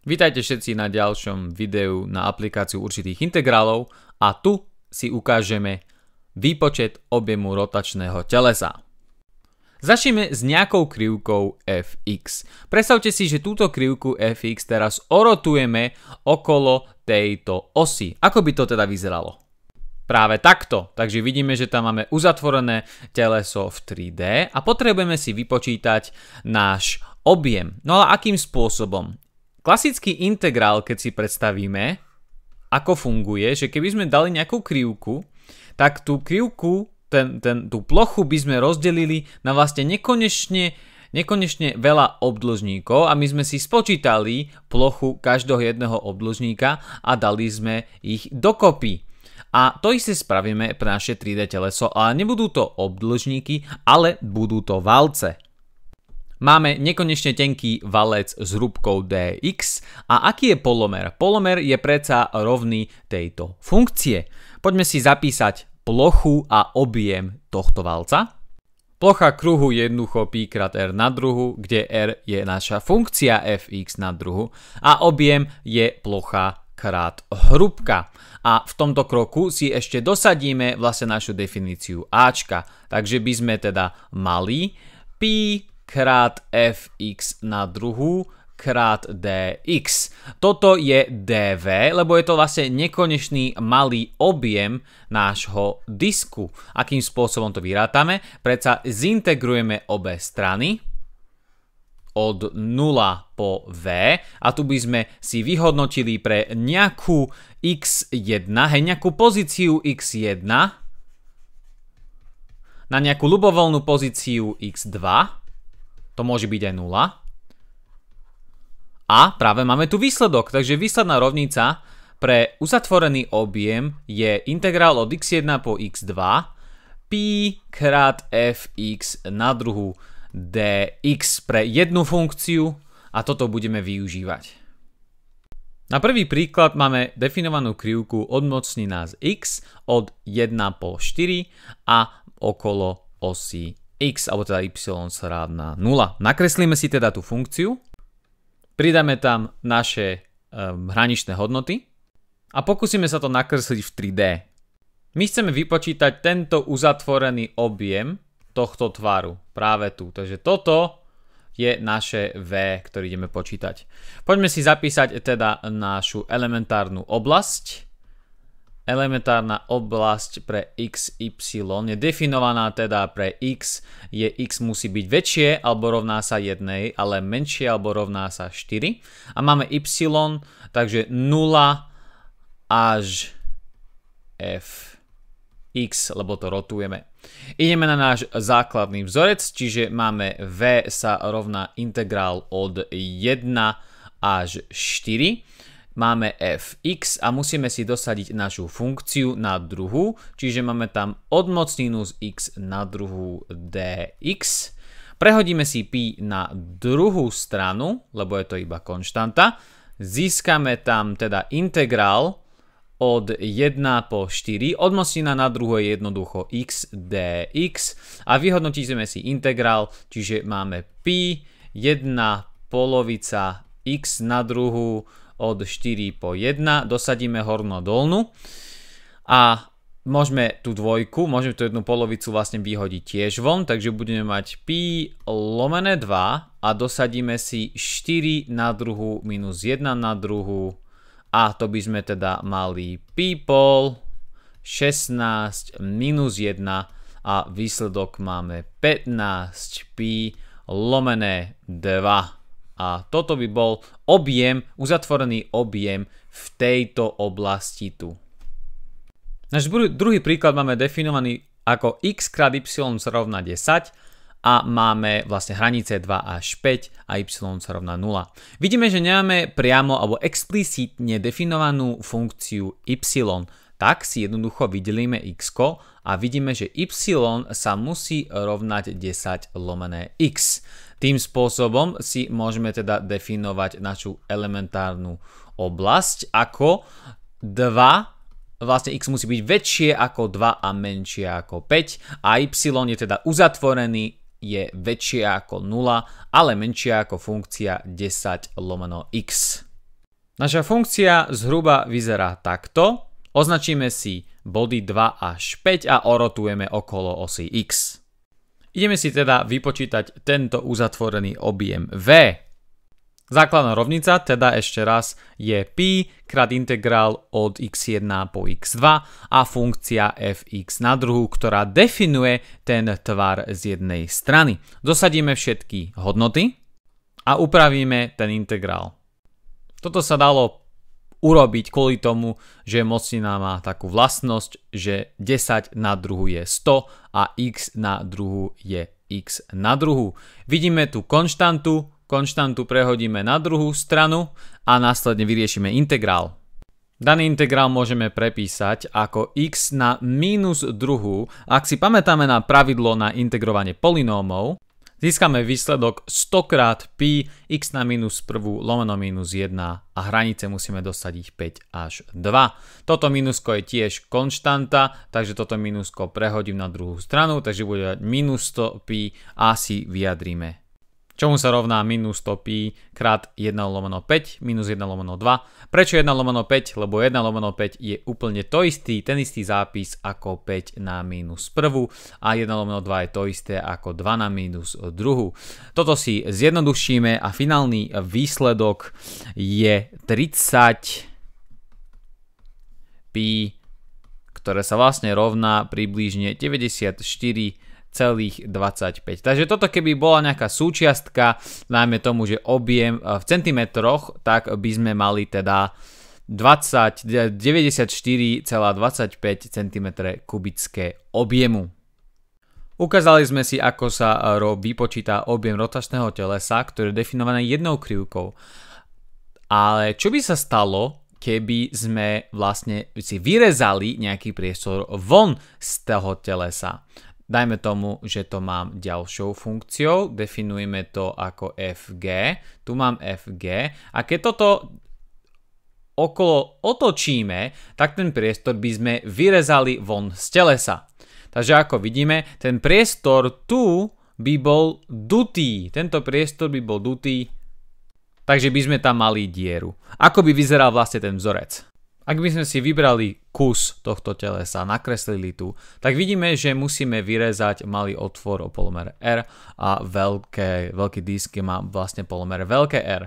Vítajte všetci na ďalšom videu na aplikáciu určitých integrálov a tu si ukážeme výpočet objemu rotačného telesa. Začneme s nejakou krivkou fx. Predstavte si, že túto krivku fx teraz orotujeme okolo tejto osy. Ako by to teda vyzeralo? Práve takto. Takže vidíme, že tam máme uzatvorené teleso v 3D a potrebujeme si vypočítať náš objem. No ale akým spôsobom? Klasický integrál, keď si predstavíme, ako funguje, že keby sme dali nejakú krivku, tak tú krivku, ten, ten, tú plochu by sme rozdelili na vlastne nekonečne, nekonečne veľa obdlžníkov a my sme si spočítali plochu každého jedného obdlžníka a dali sme ich dokopy. A to isté spravíme pre naše 3D teleso, ale nebudú to obdlžníky, ale budú to valce. Máme nekonečne tenký valec s hrúbkou dx a aký je polomer? Polomer je predsa rovný tejto funkcie. Poďme si zapísať plochu a objem tohto valca. Plocha kruhu je jednoducho pi krát r na druhu, kde r je naša funkcia fx na druhu a objem je plocha krát hrubka. A v tomto kroku si ešte dosadíme vlastne našu definíciu ačka. Takže by sme teda mali p krát fx na druhú krát dx. Toto je dv, lebo je to vlastne nekonečný malý objem nášho disku. Akým spôsobom to vyrátame? Predsa zintegrujeme obe strany od 0 po V a tu by sme si vyhodnotili pre nejakú x1, hej, nejakú pozíciu x1 na nejakú ľubovoľnú pozíciu x2 to môže byť aj 0. A práve máme tu výsledok, takže výsledná rovnica pre uzatvorený objem je integrál od x1 po x2 pi krát fx na druhu dx pre jednu funkciu a toto budeme využívať. Na prvý príklad máme definovanú krivku odmocnina z x od 1 po 4 a okolo osy x alebo teda y sa rovná 0. Nakreslíme si teda tú funkciu, pridáme tam naše um, hraničné hodnoty a pokúsime sa to nakresliť v 3D. My chceme vypočítať tento uzatvorený objem tohto tvaru, práve tu. Takže toto je naše V, ktoré ideme počítať. Poďme si zapísať teda našu elementárnu oblasť. Elementárna oblasť pre x, y je definovaná teda pre x, je x musí byť väčšie alebo rovná sa 1, ale menšie alebo rovná sa 4. A máme y, takže 0 až f x, lebo to rotujeme. Ideme na náš základný vzorec, čiže máme v sa rovná integrál od 1 až 4 máme fx a musíme si dosadiť našu funkciu na druhu, čiže máme tam odmoc minus x na druhu dx. Prehodíme si pi na druhú stranu, lebo je to iba konštanta. Získame tam teda integrál od 1 po 4, odmocnina na druhu je jednoducho x dx a vyhodnotíme si integrál, čiže máme pi 1 polovica x na druhu od 4 po 1, dosadíme hornú a dolnú a môžeme tú dvojku, môžeme tú jednu polovicu vlastne vyhodiť tiež von, takže budeme mať pi lomené 2 a dosadíme si 4 na druhu minus 1 na druhu a to by sme teda mali pi pol 16 minus 1 a výsledok máme 15 pi lomené 2 a toto by bol objem, uzatvorený objem v tejto oblasti tu. Náš druhý príklad máme definovaný ako x krát y sa rovná 10 a máme vlastne hranice 2 až 5 a y sa rovná 0. Vidíme, že nemáme priamo alebo explicitne definovanú funkciu y tak si jednoducho vydelíme x a vidíme, že y sa musí rovnať 10 lomené x. Tým spôsobom si môžeme teda definovať našu elementárnu oblasť ako 2, vlastne x musí byť väčšie ako 2 a menšie ako 5 a y je teda uzatvorený je väčšie ako 0, ale menšia ako funkcia 10 lomeno x. Naša funkcia zhruba vyzerá takto. Označíme si body 2 až 5 a orotujeme okolo osy x. Ideme si teda vypočítať tento uzatvorený objem V. Základná rovnica, teda ešte raz, je pi krát integrál od x1 po x2 a funkcia fx na druhu, ktorá definuje ten tvar z jednej strany. Dosadíme všetky hodnoty a upravíme ten integrál. Toto sa dalo urobiť kvôli tomu, že mocnina má takú vlastnosť, že 10 na druhu je 100 a x na druhu je x na druhu. Vidíme tu konštantu, konštantu prehodíme na druhú stranu a následne vyriešime integrál. Daný integrál môžeme prepísať ako x na minus druhu. Ak si pamätáme na pravidlo na integrovanie polinómov, Získame výsledok 100 krát pi x na minus 1 lomeno minus 1 a hranice musíme dostať ich 5 až 2. Toto minusko je tiež konštanta, takže toto minusko prehodím na druhú stranu, takže bude minus 100 pi a si vyjadríme čomu sa rovná minus 100 krát 1 lomeno 5 minus 1 lomeno 2. Prečo 1 lomeno 5? Lebo 1 lomeno 5 je úplne to istý, ten istý zápis ako 5 na minus 1 a 1 lomeno 2 je to isté ako 2 na minus 2. Toto si zjednodušíme a finálny výsledok je 30 pi, ktoré sa vlastne rovná približne 94 celých 25. Takže toto keby bola nejaká súčiastka, najmä tomu, že objem e, v centimetroch, tak by sme mali teda 94,25 cm kubické objemu. Ukázali sme si, ako sa e, vypočíta objem rotačného telesa, ktoré je definované jednou krivkou. Ale čo by sa stalo, keby sme vlastne si vyrezali nejaký priestor von z toho telesa? Dajme tomu, že to mám ďalšou funkciou, definujeme to ako fg, tu mám fg a keď toto okolo otočíme, tak ten priestor by sme vyrezali von z telesa. Takže ako vidíme, ten priestor tu by bol dutý. Tento priestor by bol dutý, takže by sme tam mali dieru. Ako by vyzeral vlastne ten vzorec? Ak by sme si vybrali kus tohto telesa, nakreslili tu, tak vidíme, že musíme vyrezať malý otvor o polomer R a veľké, veľký disk má vlastne polomer veľké R.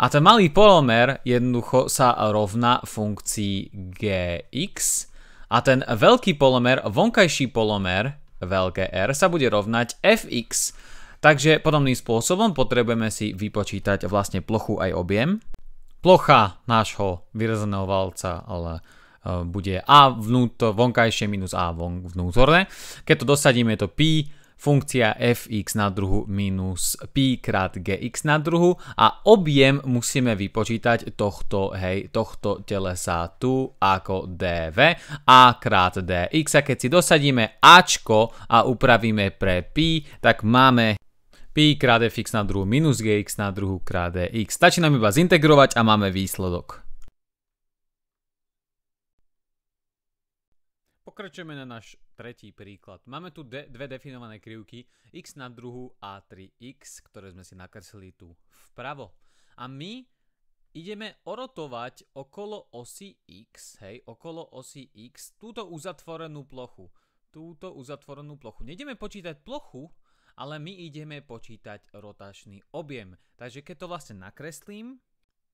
A ten malý polomer jednoducho sa rovná funkcii gx a ten veľký polomer, vonkajší polomer veľké R sa bude rovnať fx. Takže podobným spôsobom potrebujeme si vypočítať vlastne plochu aj objem plocha nášho vyrezaného valca, ale e, bude A vnúto, vonkajšie minus A von, vnútorné. Keď to dosadíme, je to pi funkcia fx na druhu minus pi krát gx na druhu a objem musíme vypočítať tohto, hej, tohto telesa tu ako dv a krát dx a keď si dosadíme ačko a upravíme pre pi, tak máme pi krát fx na druhú minus gx na druhú krát dx. Stačí nám iba zintegrovať a máme výsledok. Pokračujeme na náš tretí príklad. Máme tu de dve definované krivky, x na druhú a 3x, ktoré sme si nakreslili tu vpravo. A my ideme orotovať okolo osy x, hej, okolo osy x, túto uzatvorenú plochu. Túto uzatvorenú plochu. Nejdeme počítať plochu, ale my ideme počítať rotačný objem. Takže keď to vlastne nakreslím,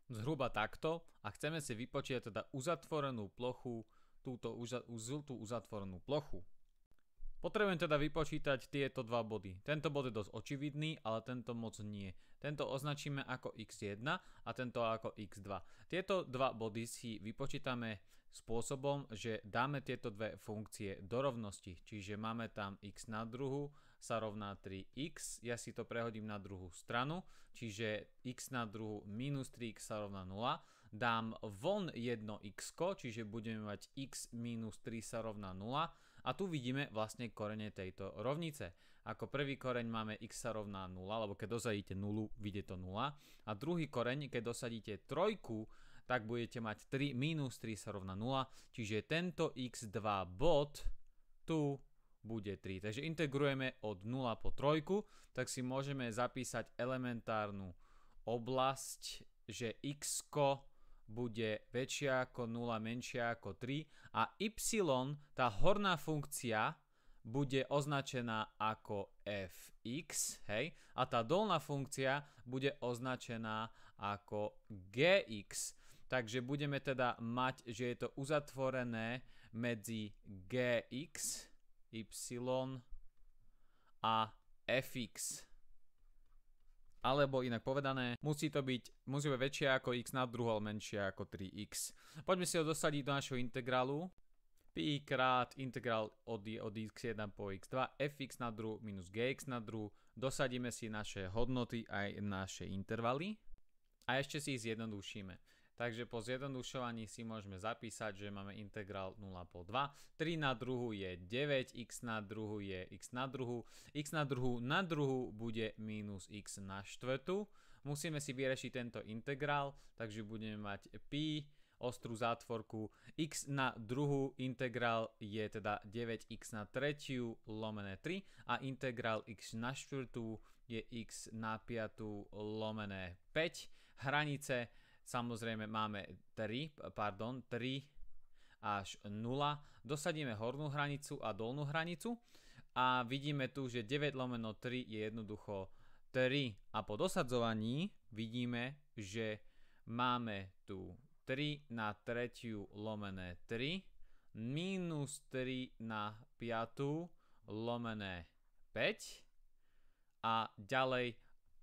zhruba takto, a chceme si vypočítať teda uzatvorenú plochu, túto uza, tú uzatvorenú plochu. Potrebujem teda vypočítať tieto dva body. Tento bod je dosť očividný, ale tento moc nie. Tento označíme ako x1 a tento ako x2. Tieto dva body si vypočítame spôsobom, že dáme tieto dve funkcie do rovnosti. Čiže máme tam x na druhu sa rovná 3x, ja si to prehodím na druhú stranu, čiže x na druhú minus 3x sa rovná 0, dám von jedno x, čiže budeme mať x minus 3 sa rovná 0 a tu vidíme vlastne korene tejto rovnice. Ako prvý koreň máme x sa rovná 0, lebo keď dosadíte 0, vyjde to 0 a druhý koreň, keď dosadíte 3, tak budete mať 3 minus 3 sa rovná 0, čiže tento x2 bod tu bude 3. Takže integrujeme od 0 po 3, tak si môžeme zapísať elementárnu oblasť, že x bude väčšia ako 0, menšia ako 3 a y, tá horná funkcia, bude označená ako fx, hej, a tá dolná funkcia bude označená ako gx. Takže budeme teda mať, že je to uzatvorené medzi gx y a fx. Alebo inak povedané, musí to byť, musí byť väčšie ako x na ale menšie ako 3x. Poďme si ho dosadiť do našho integrálu. pi krát integrál od, od x1 po x2 fx na druhu minus gx na druhu. Dosadíme si naše hodnoty aj naše intervaly. A ešte si ich zjednodušíme. Takže po zjednodušovaní si môžeme zapísať, že máme integrál 0 po 2. 3 na druhu je 9, x na druhu je x na druhu, x na druhu na druhu bude minus x na štvrtu. Musíme si vyriešiť tento integrál, takže budeme mať pi ostrú zátvorku. x na druhú integrál je teda 9x na tretiu lomené 3 a integrál x na štvrtú je x na piatú lomené 5. Hranice Samozrejme máme 3, pardon, 3 až 0. Dosadíme hornú hranicu a dolnú hranicu a vidíme tu, že 9 lomeno 3 je jednoducho 3 a po dosadzovaní vidíme, že máme tu 3 na tretiu lomené 3 minus 3 na 5 lomené 5 a ďalej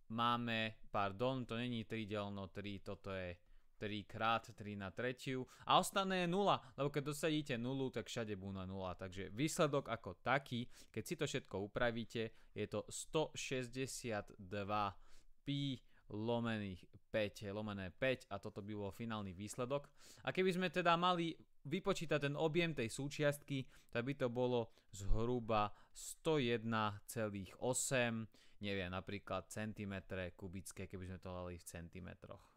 máme, pardon, to není 3 delno 3, toto je 3 krát 3 na tretiu a ostane je 0, lebo keď dosadíte 0, tak všade budú na 0, takže výsledok ako taký, keď si to všetko upravíte, je to 162 pi lomených 5, lomené 5 a toto by bol finálny výsledok. A keby sme teda mali vypočítať ten objem tej súčiastky, tak by to bolo zhruba 101,8 neviem, napríklad centimetre kubické, keby sme to hľadali v centimetroch.